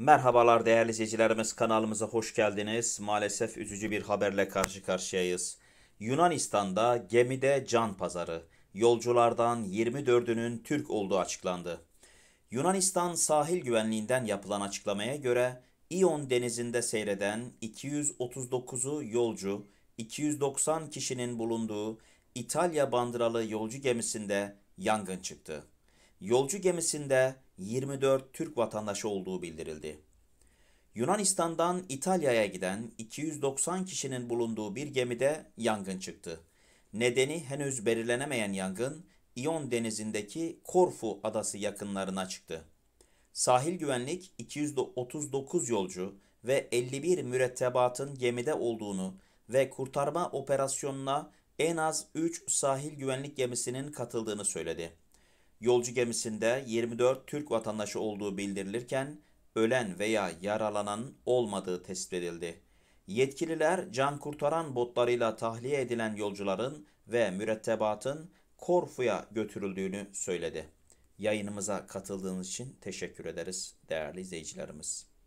Merhabalar değerli izleyicilerimiz kanalımıza hoş geldiniz. Maalesef üzücü bir haberle karşı karşıyayız. Yunanistan'da gemide can pazarı. Yolculardan 24'ünün Türk olduğu açıklandı. Yunanistan sahil güvenliğinden yapılan açıklamaya göre İon denizinde seyreden 239'u yolcu, 290 kişinin bulunduğu İtalya bandıralı yolcu gemisinde yangın çıktı. Yolcu gemisinde 24 Türk vatandaşı olduğu bildirildi. Yunanistan'dan İtalya'ya giden 290 kişinin bulunduğu bir gemide yangın çıktı. Nedeni henüz belirlenemeyen yangın İyon denizindeki Korfu adası yakınlarına çıktı. Sahil güvenlik 239 yolcu ve 51 mürettebatın gemide olduğunu ve kurtarma operasyonuna en az 3 sahil güvenlik gemisinin katıldığını söyledi. Yolcu gemisinde 24 Türk vatandaşı olduğu bildirilirken ölen veya yaralanan olmadığı tespit edildi. Yetkililer can kurtaran botlarıyla tahliye edilen yolcuların ve mürettebatın Korfu'ya götürüldüğünü söyledi. Yayınımıza katıldığınız için teşekkür ederiz değerli izleyicilerimiz.